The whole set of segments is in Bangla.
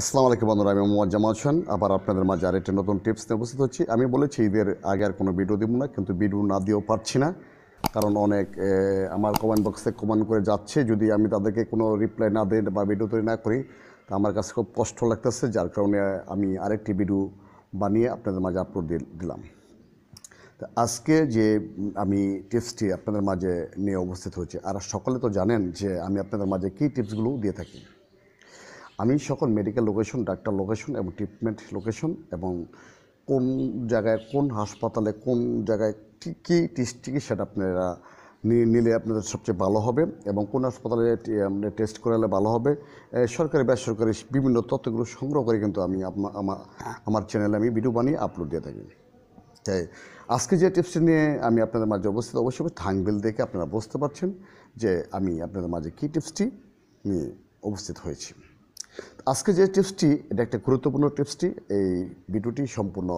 আসসালামু আলাইকুম বন্ধুরা আমি মোহাম্মদ জামাল হোসেন আবার আপনাদের মাঝে আরেকটি নতুন টিপস নিয়ে উপস্থিত হচ্ছি আমি বলেছি ঈদের আগে আর কোনো ভিডিও দেবো না কিন্তু ভিডিও না দিয়েও পারছি না কারণ অনেক আমার কমেন্ট বক্সে কমেন্ট করে যাচ্ছে যদি আমি তাদেরকে কোনো রিপ্লাই না দিই বা ভিডিও তৈরি না করি তা আমার কাছে খুব কষ্ট লাগতেছে যার কারণে আমি আরেকটি ভিডিও বানিয়ে আপনাদের মাঝে আপলোড দিলাম তা আজকে যে আমি টিপসটি আপনাদের মাঝে নিয়ে উপস্থিত হয়েছি আর সকলে তো জানেন যে আমি আপনাদের মাঝে কী টিপসগুলো দিয়ে থাকি আমি সকল মেডিকেল লোকেশন ডাক্তার লোকেশন এবং ট্রিটমেন্ট লোকেশন এবং কোন জায়গায় কোন হাসপাতালে কোন জায়গায় কী কী টেস্ট সেটা আপনারা নিলে আপনাদের সবচেয়ে ভালো হবে এবং কোন হাসপাতালে টেস্ট করালে ভালো হবে সরকারি বেসরকারি বিভিন্ন তথ্যগুলো সংগ্রহ করে কিন্তু আমি আমার আমার চ্যানেলে আমি ভিডিও বানিয়ে আপলোড দিয়ে থাকি তাই আজকে যে টিপসটি নিয়ে আমি আপনাদের মাঝে অবস্থিত অবশ্যই থাংবেল দেখে আপনারা বুঝতে পারছেন যে আমি আপনাদের মাঝে কী টিপসটি নিয়ে অবস্থিত হয়েছি আজকে যে টিপসটি এটা একটা গুরুত্বপূর্ণ টিপসটি এই ভিডিওটি সম্পূর্ণ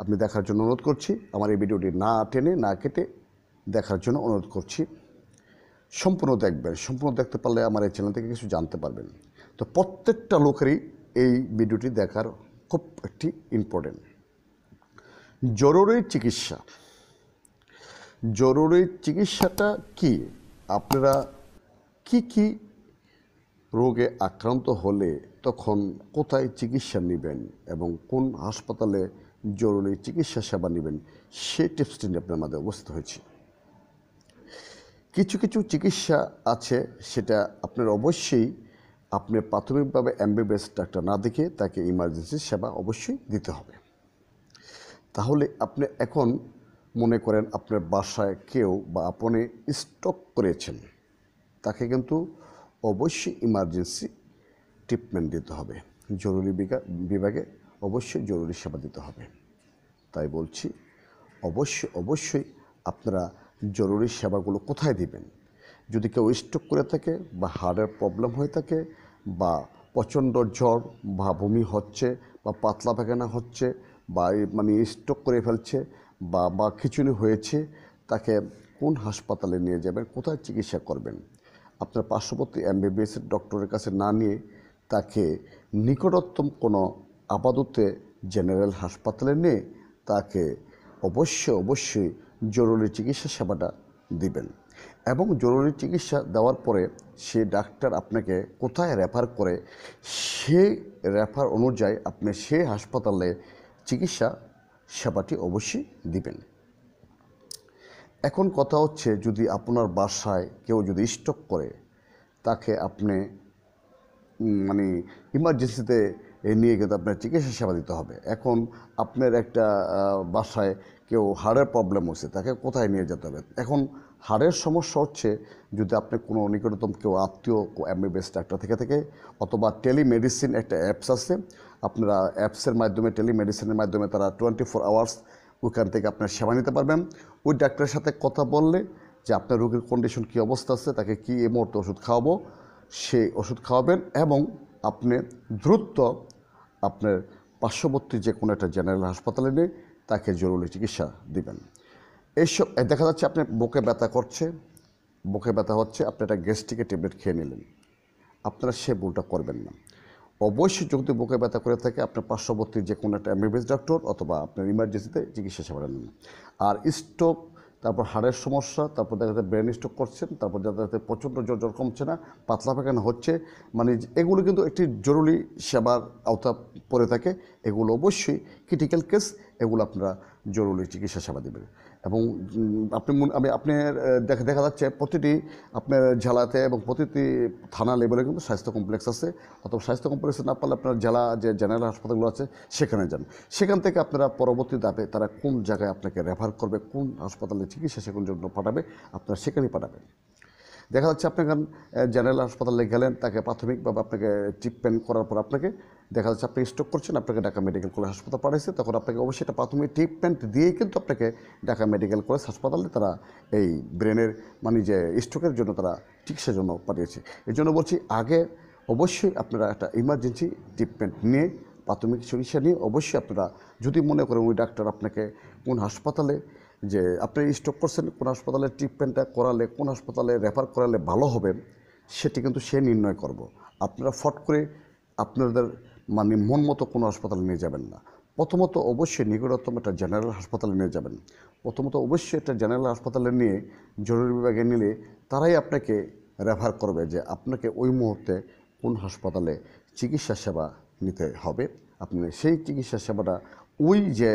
আপনি দেখার জন্য অনুরোধ করছি আমার এই ভিডিওটি না টেনে না কেটে দেখার জন্য অনুরোধ করছি সম্পূর্ণ দেখবেন সম্পূর্ণ দেখতে পারলে আমার এই চ্যানেল থেকে কিছু জানতে পারবেন তো প্রত্যেকটা লোকেরই এই ভিডিওটি দেখার খুব একটি ইম্পর্টেন্ট জরুরি চিকিৎসা জরুরি চিকিৎসাটা কি আপনারা কি কি রোগে আক্রান্ত হলে তখন কোথায় চিকিৎসা নেবেন এবং কোন হাসপাতালে জরুরি চিকিৎসা সেবা নেবেন সেই টিপসটি নিয়ে আপনার মাঝে অবস্থিত হয়েছে কিছু কিছু চিকিৎসা আছে সেটা আপনার অবশ্যই আপনি প্রাথমিকভাবে এমবিবিএস ডাক্তার না দেখে তাকে ইমার্জেন্সি সেবা অবশ্যই দিতে হবে তাহলে আপনি এখন মনে করেন আপনার বাসায় কেউ বা আপনি স্টক করেছেন তাকে কিন্তু অবশ্যই ইমার্জেন্সি ট্রিটমেন্ট দিতে হবে জরুরি বিভাগে অবশ্যই জরুরি সেবা দিতে হবে তাই বলছি অবশ্যই অবশ্যই আপনারা জরুরি সেবাগুলো কোথায় দিবেন যদি কেউ স্ট্রোক করে থাকে বা হাড়ের প্রবলেম হয়ে থাকে বা প্রচণ্ড জ্বর বা বমি হচ্ছে বা পাতলা পায়খানা হচ্ছে বা মানে স্ট্রোক করে ফেলছে বা বা খিচুড়ি হয়েছে তাকে কোন হাসপাতালে নিয়ে যাবেন কোথায় চিকিৎসা করবেন আপনার পার্শ্ববর্তী এমবিবিএসের ডক্টরের কাছে না নিয়ে তাকে নিকটতম কোনো আপাতত জেনারেল হাসপাতালে নিয়ে তাকে অবশ্যই অবশ্যই জরুরি চিকিৎসা সেবাটা দিবেন এবং জরুরি চিকিৎসা দেওয়ার পরে সে ডাক্তার আপনাকে কোথায় রেফার করে সে রেফার অনুযায়ী আপনি সে হাসপাতালে চিকিৎসা সেবাটি অবশ্যই দিবেন এখন কথা হচ্ছে যদি আপনার বাসায় কেউ যদি স্টক করে তাকে আপনি মানে ইমার্জেন্সিতে নিয়ে গেলে আপনার চিকিৎসা সেবা দিতে হবে এখন আপনার একটা বাসায় কেউ হাড়ের প্রবলেম হচ্ছে তাকে কোথায় নিয়ে যেতে হবে এখন হাড়ের সমস্যা হচ্ছে যদি আপনি কোনো নিকটতম কেউ আত্মীয় এমবিবিএস ডাক্তার থেকে থেকে অথবা টেলিমেডিসিন একটা অ্যাপস আছে আপনারা অ্যাপসের মাধ্যমে টেলিমেডিসিনের মাধ্যমে তারা টোয়েন্টি ফোর আওয়ার্স ওখান থেকে আপনার সেবা নিতে পারবেন ওই ডাক্তারের সাথে কথা বললে যে আপনার রোগীর কন্ডিশন কী অবস্থা আছে তাকে কি এ মুহূর্তে ওষুধ খাওয়াবো সেই ওষুধ খাওয়াবেন এবং আপনি দ্রুত আপনার পার্শ্ববর্তী যে কোনো একটা জেনারেল হাসপাতালে নিয়ে তাকে জরুরি চিকিৎসা দিবেন এইসব দেখা যাচ্ছে আপনি বুকে ব্যথা করছে বুকে ব্যথা হচ্ছে আপনি একটা গ্যাস্ট্রিকের ট্যাবলেট খেয়ে নিলেন আপনারা সে ভুলটা করবেন না অবশ্যই যদি বুকে ব্যথা করে থাকে আপনার পার্শ্ববর্তী যে কোনো একটা এমবিবিএস ডাক্তার অথবা আপনার ইমার্জেন্সিতে চিকিৎসা সেবা নেন আর স্ট্রোক তারপর হাড়ের সমস্যা তারপর দেখা যাচ্ছে ব্রেন স্ট্রোক করছেন তারপর দেখা যাচ্ছে প্রচণ্ড জ্বর জ্বর কমছে না পাতলা পাখানা হচ্ছে মানে এগুলো কিন্তু একটি জরুরি সেবার আওতা পড়ে থাকে এগুলো অবশ্যই ক্রিটিক্যাল কেস এগুলো আপনারা জরুরি চিকিৎসা সেবা দেবেন এবং আপনি আমি আপনার দেখা দেখা যাচ্ছে প্রতিটি আপনার জেলাতে এবং প্রতিটি থানা লেভেলে কিন্তু স্বাস্থ্য কমপ্লেক্স আছে অথবা স্বাস্থ্য কমপ্লেক্সে না পারলে আপনার জেলা যে জেনারেল হাসপাতালগুলো আছে সেখানে যান সেখান থেকে আপনারা পরবর্তী দাপে তারা কোন জায়গায় আপনাকে রেফার করবে কোন হাসপাতালে চিকিৎসা সেখানে জন্য পাঠাবে আপনারা সেখানে পাঠাবেন দেখা যাচ্ছে আপনি এখন জেনারেল হাসপাতালে গেলেন তাকে প্রাথমিকভাবে আপনাকে ট্রিটমেন্ট করার পর আপনাকে দেখা যাচ্ছে আপনি স্ট্রোক করছেন আপনাকে ঢাকা মেডিকেল কলেজ হাসপাতাল পাঠিয়েছে তখন আপনাকে অবশ্যই একটা প্রাথমিক ট্রিটমেন্ট দিয়ে কিন্তু আপনাকে ঢাকা মেডিকেল কলেজ হাসপাতালে তারা এই ব্রেনের মানে যে স্ট্রোকের জন্য তারা চিকিৎসার জন্য পাঠিয়েছে এই জন্য বলছি আগে অবশ্যই আপনারা একটা ইমার্জেন্সি ট্রিটমেন্ট নিয়ে প্রাথমিক চিকিৎসা নিয়ে অবশ্যই আপনারা যদি মনে করেন ওই ডাক্তার আপনাকে কোন হাসপাতালে যে আপনি স্টক করছেন কোন হাসপাতালে ট্রিটমেন্টটা করালে কোন হাসপাতালে রেফার করালে ভালো হবে সেটি কিন্তু সে নির্ণয় করব আপনারা ফট করে আপনাদের মানে মন মতো কোনো হাসপাতালে নিয়ে যাবেন না প্রথমত অবশ্যই নিকটতম একটা জেনারেল হাসপাতালে নিয়ে যাবেন প্রথমত অবশ্যই একটা জেনারেল হাসপাতালে নিয়ে জরুরি বিভাগে নিলে তারাই আপনাকে রেফার করবে যে আপনাকে ওই মুহূর্তে কোন হাসপাতালে চিকিৎসা সেবা নিতে হবে আপনি সেই চিকিৎসা সেবাটা ওই যে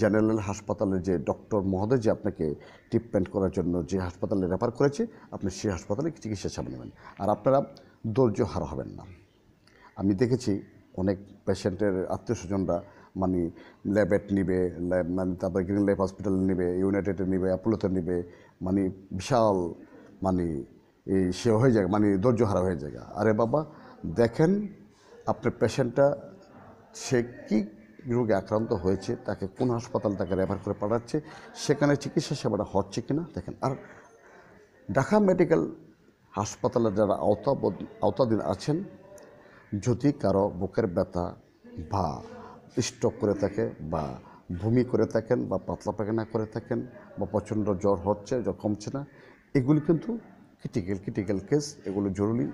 জেনারেল হাসপাতালে যে ডক্টর মহোদয় যে আপনাকে ট্রিটমেন্ট করার জন্য যে হাসপাতালে রেফার করেছে আপনি সেই হাসপাতালে চিকিৎসা সেবা নেবেন আর আপনারা ধৈর্য হার হবেন না আমি দেখেছি অনেক পেশেন্টের আত্মীয় স্বজনরা মানে ল্যাবেট নিবে ল্যাব মানে তারপরে গ্রিন লাইফ হসপিটাল নিবে ইউনাইটেডে নিবে অ্যাপোলোতে নিবে মানে বিশাল মানে এই সে হয়ে যায় মানে ধৈর্য হারা হয়ে যায় আরে বাবা দেখেন আপনার পেশেন্টটা সে কী রোগে আক্রান্ত হয়েছে তাকে কোন হাসপাতাল তাকে রেফার করে পাঠাচ্ছে সেখানে চিকিৎসা সেবাটা হচ্ছে কিনা দেখেন আর ঢাকা মেডিকেল হাসপাতালের যারা আওতাধীন আছেন যদি কারো বুকের ব্যথা বা স্ট্রোক করে থাকে বা ভূমি করে থাকেন বা পাতলা পাখানা করে থাকেন বা প্রচণ্ড জ্বর হচ্ছে জ্বর কমছে না এগুলি কিন্তু ক্রিটিক্যাল ক্রিটিক্যাল কেস এগুলো জরুরি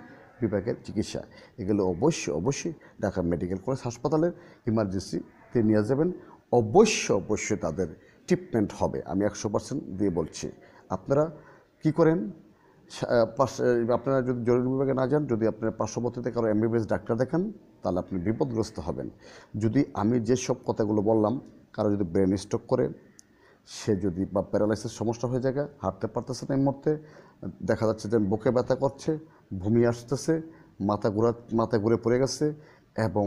বিভাগের চিকিৎসা এগুলো অবশ্যই অবশ্যই ঢাকা মেডিকেল কলেজ হাসপাতালের ইমার্জেন্সিতে নিয়ে যাবেন অবশ্যই অবশ্যই তাদের ট্রিটমেন্ট হবে আমি একশো পার্সেন্ট দিয়ে বলছি আপনারা কি করেন আপনারা যদি জরুরি বিভাগে না যান যদি আপনার পার্শ্ববর্তীতে কারো এমবিবিএস ডাক্তার দেখান তাহলে আপনি বিপদগ্রস্ত হবেন যদি আমি যে সব কথাগুলো বললাম কারো যদি ব্রেন স্ট্রোক করে সে যদি বা প্যারালাইসিস সমস্যা হয়ে যায় হাঁটতে পারতেছে না এই মুহূর্তে দেখা যাচ্ছে যে বুকে ব্যথা করছে ভূমি আসতেছে মাথা ঘুরা মাথা ঘুরে পড়ে গেছে এবং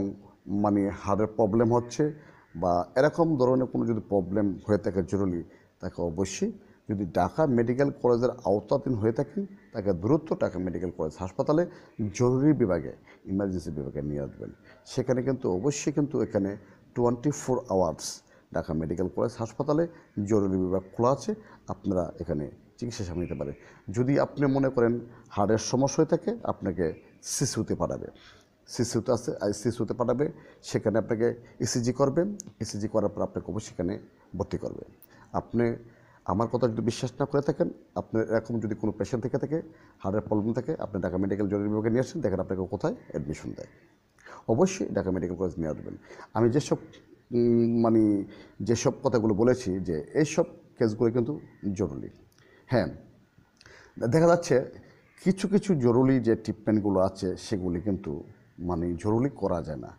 মানে হাড়ের প্রবলেম হচ্ছে বা এরকম ধরনের কোনো যদি প্রবলেম হয়ে থাকে জরুরি তাকে অবশ্যই যদি ঢাকা মেডিকেল কলেজের আওতাধীন হয়ে থাকেন তাকে দ্রুত ঢাকা মেডিকেল কলেজ হাসপাতালে জরুরি বিভাগে ইমার্জেন্সি বিভাগে নিয়ে আসবেন সেখানে কিন্তু অবশ্যই কিন্তু এখানে twenty four hours Dhaka medical college হাসপাতালে জরুরি বিভাগ খোলা আছে আপনারা এখানে চিকিৎসা সেবা নিতে পারেন যদি আপনি মনে করেন হাড়ের সমস্যা হয়ে থাকে আপনাকে শিশুতে পাঠাবে শিশুতে আছে শিশুতে পাঠাবে সেখানে আপনাকে ইসিজি e করবেন ইসিজি e করার পর আপনাকে অবশ্যই সেখানে ভর্তি করবে আপনি আমার কথা যদি বিশ্বাস না করে থাকেন আপনার এরকম যদি কোনো পেশেন্ট থেকে থাকে হার্টের প্রবলেম থাকে আপনি ঢাকা মেডিকেল জরুরি বিভাগে নিয়ে আসেন দেখেন আপনাকে কোথায় অ্যাডমিশন দেয় অবশ্যই ঢাকা মেডিকেল কলেজ নিয়ে আসবেন আমি যেসব মানে যেসব কথাগুলো বলেছি যে এইসব কেসগুলো কিন্তু জরুরি হ্যাঁ দেখা যাচ্ছে কিছু কিছু জরুরি যে ট্রিটমেন্টগুলো আছে সেগুলি কিন্তু মানে জরুরি করা যায় না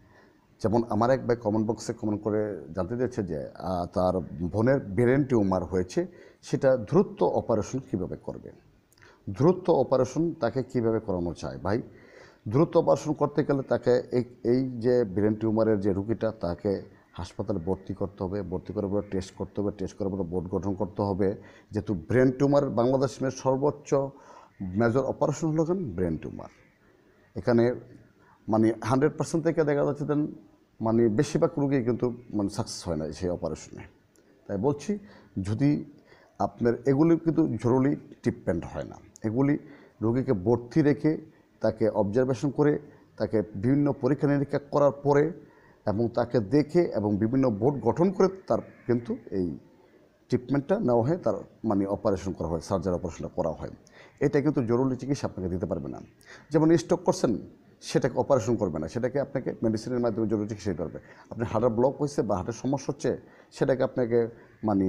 যেমন আমার এক ভাই কমেন্ট বক্সে কমেন্ট করে জানতে চাইছে যে তার বোনের ব্রেন টিউমার হয়েছে সেটা দ্রুত অপারেশন কিভাবে করবে দ্রুত অপারেশন তাকে কিভাবে করানো চায় ভাই দ্রুত অপারেশন করতে গেলে তাকে এই এই যে ব্রেন টিউমারের যে রুগীটা তাকে হাসপাতালে ভর্তি করতে হবে ভর্তি করার পরে টেস্ট করতে হবে টেস্ট করার পরে বোর্ড গঠন করতে হবে যেহেতু ব্রেন টিউমার বাংলাদেশের সর্বোচ্চ মেজর অপারেশন হলো কেন ব্রেন টিউমার এখানে মানে হান্ড্রেড পার্সেন্ট থেকে দেখা যাচ্ছে দেন মানে বেশিরভাগ রুগী কিন্তু মানে সাকসেস হয় না সেই অপারেশনে তাই বলছি যদি আপনার এগুলি কিন্তু জরুরি ট্রিটমেন্ট হয় না এগুলি রোগীকে ভর্তি রেখে তাকে অবজারভেশন করে তাকে বিভিন্ন পরীক্ষা নিরীক্ষা করার পরে এবং তাকে দেখে এবং বিভিন্ন বোর্ড গঠন করে তার কিন্তু এই ট্রিটমেন্টটা নেওয়া হয় তার মানে অপারেশন করা হয় সার্জারি অপারেশনটা করা হয় এটা কিন্তু জরুরি চিকিৎসা আপনাকে দিতে পারবে না যেমন স্টক করছেন সেটাকে অপারেশন করবে না সেটাকে আপনাকে মেডিসিনের মাধ্যমে জরুরি চিকিৎসা করবে আপনি হাড়ের ব্লক হয়েছে বা হাড়ের সমস্যা হচ্ছে সেটাকে আপনাকে মানে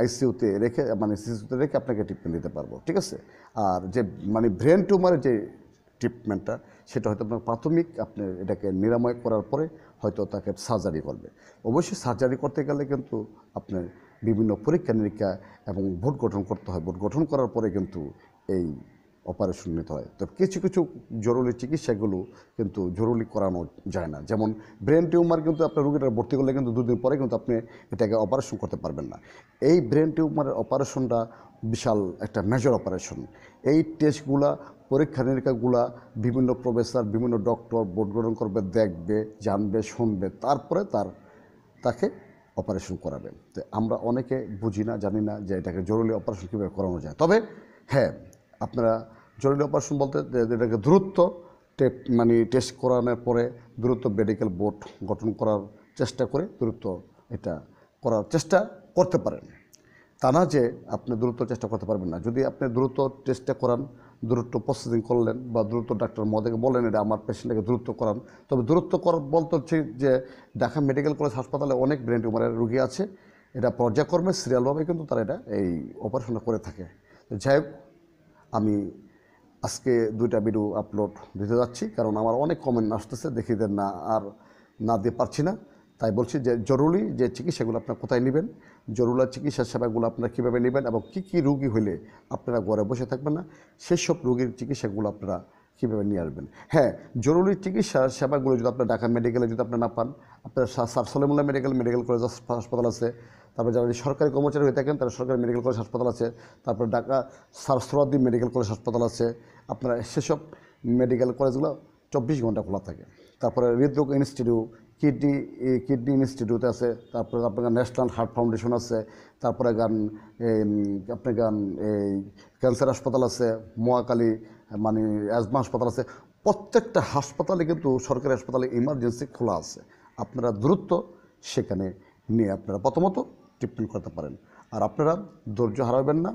আইসিউতে রেখে মানে সিসিউতে রেখে আপনাকে ট্রিটমেন্ট দিতে পারবো ঠিক আছে আর যে মানে ব্রেন টিউমারের যে ট্রিটমেন্টটা সেটা হয়তো আপনার প্রাথমিক আপনি এটাকে নিরাময় করার পরে হয়তো তাকে সার্জারি করবে অবশ্যই সার্জারি করতে গেলে কিন্তু আপনার বিভিন্ন পরীক্ষা নিরীক্ষা এবং ভোট গঠন করতে হয় ভোট গঠন করার পরে কিন্তু এই অপারেশন নিতে হয় তো কিছু কিছু জরুরি চিকিৎসাগুলো কিন্তু জরুরি করানো যায় না যেমন ব্রেন টিউমার কিন্তু আপনার রোগীটা ভর্তি করলে কিন্তু দুদিন পরে কিন্তু আপনি এটাকে অপারেশন করতে পারবেন না এই ব্রেন টিউমারের অপারেশনটা বিশাল একটা মেজর অপারেশন এই টেস্টগুলা পরীক্ষা নিরীক্ষাগুলা বিভিন্ন প্রফেসর বিভিন্ন ডক্টর বোর্ড গ্রহণ করবে দেখবে জানবে শুনবে তারপরে তার তাকে অপারেশন করাবে তো আমরা অনেকে বুঝি না জানি না যে এটাকে জরুরি অপারেশন কীভাবে করানো যায় তবে হ্যাঁ আপনারা জরুরি অপারেশন বলতে এটাকে দ্রুত মানে টেস্ট করানোর পরে দ্রুত মেডিকেল বোর্ড গঠন করার চেষ্টা করে দ্রুত এটা করার চেষ্টা করতে পারেন তা না যে আপনি দ্রুত চেষ্টা করতে পারবেন না যদি আপনি দ্রুত টেস্টটা করান দ্রুত প্রসেসিং করলেন বা দ্রুত ডাক্তার মদেকে বলেন এটা আমার পেশেন্টকে দ্রুত করান তবে দ্রুত কর বলতে হচ্ছে যে ঢাকা মেডিকেল কলেজ হাসপাতালে অনেক ব্রেন টিউমারের রুগী আছে এটা পর্যায়ক্রমে সিরিয়ালভাবে কিন্তু তারা এটা এই অপারেশনটা করে থাকে যাই হোক আমি আজকে দুইটা ভিডিও আপলোড দিতে যাচ্ছি কারণ আমার অনেক কমেন্ট আসতেছে দেখিয়ে দেন না আর না দিয়ে পারছি না তাই বলছি যে জরুরি যে চিকিৎসাগুলো আপনার কোথায় নেবেন জরুরি চিকিৎসা সেবাগুলো আপনারা কীভাবে নেবেন এবং কী কী রুগী হলে আপনারা ঘরে বসে থাকবেন না সেসব রুগীর চিকিৎসাগুলো আপনারা কীভাবে নিয়ে আসবেন হ্যাঁ জরুরি চিকিৎসা সেবাগুলো যদি আপনার ঢাকা মেডিকেলে যদি আপনি না পান আপনার sir Salimullah medical medical college হাসপাতাল আছে তারপর যারা সরকারি কর্মচারী হয়ে থাকেন তারা সরকারি মেডিকেল কলেজ হাসপাতাল আছে তারপর ঢাকা সারসরাদি মেডিকেল কলেজ হাসপাতাল আছে আপনারা সেসব মেডিকেল কলেজগুলো চব্বিশ ঘন্টা খোলা থাকে তারপরে হৃদরোগ ইনস্টিটিউট কিডনি কিডনি ইনস্টিটিউট আছে তারপরে আপনার ন্যাশনাল হার্ট ফাউন্ডেশন আছে তারপরে গান আপনার গান এই ক্যান্সার হাসপাতাল আছে মোয়াকালী মানে অ্যাজমা হাসপাতাল আছে প্রত্যেকটা হাসপাতালে কিন্তু সরকারি হাসপাতালে ইমার্জেন্সি খোলা আছে আপনারা দ্রুত সেখানে নিয়ে আপনারা প্রথমত ট্রিটমেন্ট করতে পারেন আর আপনারা ধৈর্য হারাবেন না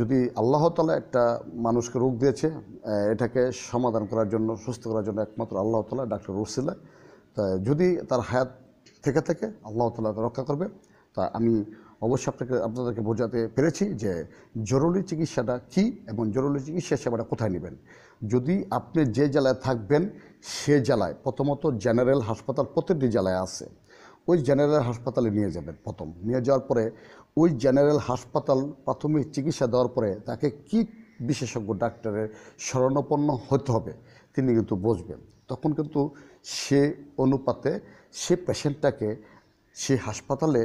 যদি আল্লাহ তালা একটা মানুষকে রোগ দিয়েছে এটাকে সমাধান করার জন্য সুস্থ করার জন্য একমাত্র আল্লাহ তালা ডাক্তার রসিলা তা যদি তার হায়াত থেকে থেকে আল্লাহ তালা রক্ষা করবে তা আমি অবশ্যই আপনাকে আপনাদেরকে বোঝাতে পেরেছি যে জরুরি চিকিৎসাটা কি এবং জরুরি চিকিৎসা সেবাটা কোথায় নেবেন যদি আপনি যে জেলায় থাকবেন সে জেলায় প্রথমত জেনারেল হাসপাতাল প্রতিটি জেলায় আছে ওই জেনারেল হাসপাতালে নিয়ে যাবেন প্রথম নিয়ে যাওয়ার পরে ওই জেনারেল হাসপাতাল প্রাথমিক চিকিৎসা দেওয়ার পরে তাকে কি বিশেষজ্ঞ ডাক্তারের স্মরণাপন্ন হতে হবে তিনি কিন্তু বসবেন তখন কিন্তু সে অনুপাতে সে পেশেন্টটাকে সে হাসপাতালে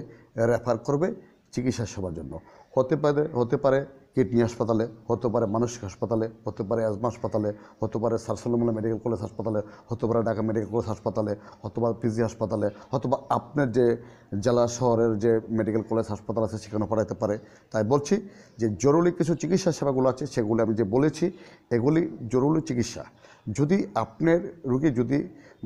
রেফার করবে চিকিৎসা সেবার জন্য হতে পারে হতে পারে কিডনি হাসপাতালে হতে পারে মানসিক হাসপাতালে হতে পারে অ্যাজমা হাসপাতালে হতে পারে সারসলমুল্লা মেডিকেল কলেজ হাসপাতালে হতে পারে ঢাকা মেডিকেল কলেজ হাসপাতালে পারে পিজি হাসপাতালে পারে আপনার যে জেলা শহরের যে মেডিকেল কলেজ হাসপাতাল আছে সেখানে পড়াইতে পারে তাই বলছি যে জরুরি কিছু চিকিৎসা সেবাগুলো আছে সেগুলো আমি যে বলেছি এগুলি জরুরি চিকিৎসা যদি আপনার রুগী যদি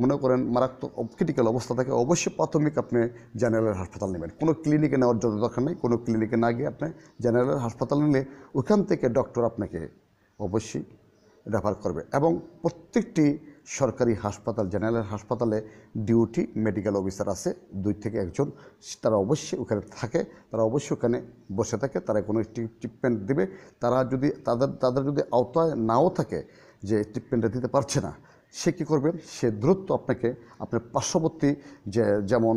মনে করেন মারাত্মক ক্রিটিক্যাল অবস্থা থাকে অবশ্যই প্রাথমিক আপনি জেনারেল হাসপাতাল নেবেন কোনো ক্লিনিকে নেওয়ার জন্য দরকার নেই কোনো ক্লিনিকে না গিয়ে আপনি জেনারেল হাসপাতাল নিলে ওখান থেকে ডক্টর আপনাকে অবশ্যই রেফার করবে এবং প্রত্যেকটি সরকারি হাসপাতাল জেনারেল হাসপাতালে ডিউটি মেডিকেল অফিসার আছে দুই থেকে একজন তারা অবশ্যই ওখানে থাকে তারা অবশ্যই ওখানে বসে থাকে তারা কোনো ট্রিটমেন্ট দেবে তারা যদি তাদের তাদের যদি আওতায় নাও থাকে যে ট্রিটমেন্টটা দিতে পারছে না সে কী করবে সে দ্রুত আপনাকে আপনার পার্শ্ববর্তী যে যেমন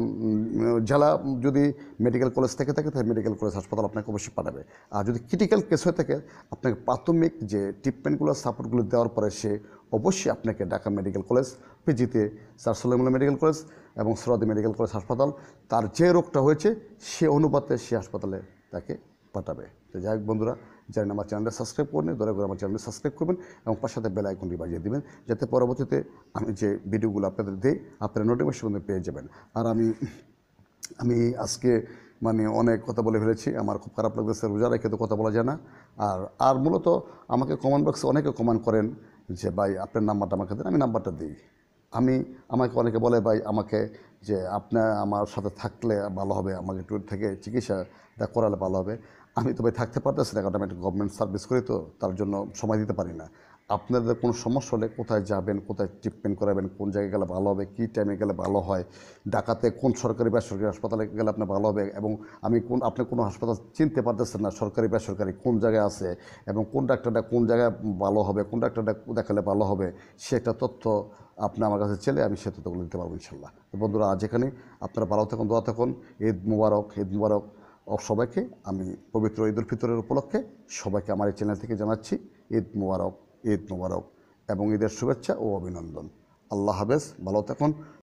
জেলা যদি মেডিকেল কলেজ থেকে থাকে তাহলে মেডিকেল কলেজ হাসপাতাল আপনাকে অবশ্যই পাঠাবে আর যদি ক্রিটিক্যাল কেস হয়ে থাকে আপনাকে প্রাথমিক যে ট্রিটমেন্টগুলো সাপোর্টগুলো দেওয়ার পরে সে অবশ্যই আপনাকে ঢাকা মেডিকেল কলেজ পিজিতে স্যার সোলেমুল্লা মেডিকেল কলেজ এবং সরাদি মেডিকেল কলেজ হাসপাতাল তার যে রোগটা হয়েছে সে অনুপাতে সে হাসপাতালে তাকে পাঠাবে তো যাই হোক বন্ধুরা যারা আমার চ্যানেলটা সাবস্ক্রাইব করেন দয়া করে আমার চ্যানেলটা সাবস্ক্রাইব করবেন এবং সাথে বেল আইকনটি বাজিয়ে দেবেন যাতে পরবর্তীতে আমি যে ভিডিওগুলো আপনাদের দিই আপনারা নোটিফিকেশন পেয়ে যাবেন আর আমি আমি আজকে মানে অনেক কথা বলে ফেলেছি আমার খুব খারাপ লাগতেছে রোজা রেখে তো কথা বলা যায় না আর আর মূলত আমাকে কমেন্ট বক্সে অনেকে কমেন্ট করেন যে ভাই আপনার নাম্বারটা আমাকে দেন আমি নাম্বারটা দিই আমি আমাকে অনেকে বলে ভাই আমাকে যে আপনার আমার সাথে থাকলে ভালো হবে আমাকে টুর থেকে চিকিৎসাটা করালে ভালো হবে আমি তবে থাকতে পারতেছি না কারণ আমি একটা গভর্নমেন্ট সার্ভিস করি তো তার জন্য সময় দিতে পারি না আপনাদের কোনো সমস্যা হলে কোথায় যাবেন কোথায় ট্রিটমেন্ট করাবেন কোন জায়গায় গেলে ভালো হবে কী টাইমে গেলে ভালো হয় ঢাকাতে কোন সরকারি বেসরকারি হাসপাতালে গেলে আপনার ভালো হবে এবং আমি কোন আপনি কোনো হাসপাতাল চিনতে পারতেছেন না সরকারি বেসরকারি কোন জায়গায় আছে এবং কোন ডাক্তারটা কোন জায়গায় ভালো হবে কোন ডাক্তারটা দেখালে ভালো হবে সে একটা তথ্য আপনি আমার কাছে চলে আমি সে তথ্যগুলো দিতে পারবো ইনশাল্লাহ বন্ধুরা আজ এখানে আপনারা ভালো থাকুন দোয়া থাকুন ঈদ মুবারক ঈদ মুবারক সবাইকে আমি পবিত্র ঈদুল ফিতরের উপলক্ষে সবাইকে আমার এই চ্যানেল থেকে জানাচ্ছি ঈদ মুবারক ঈদ মুবারক এবং ঈদের শুভেচ্ছা ও অভিনন্দন আল্লাহ হাফেজ ভালো থাকুন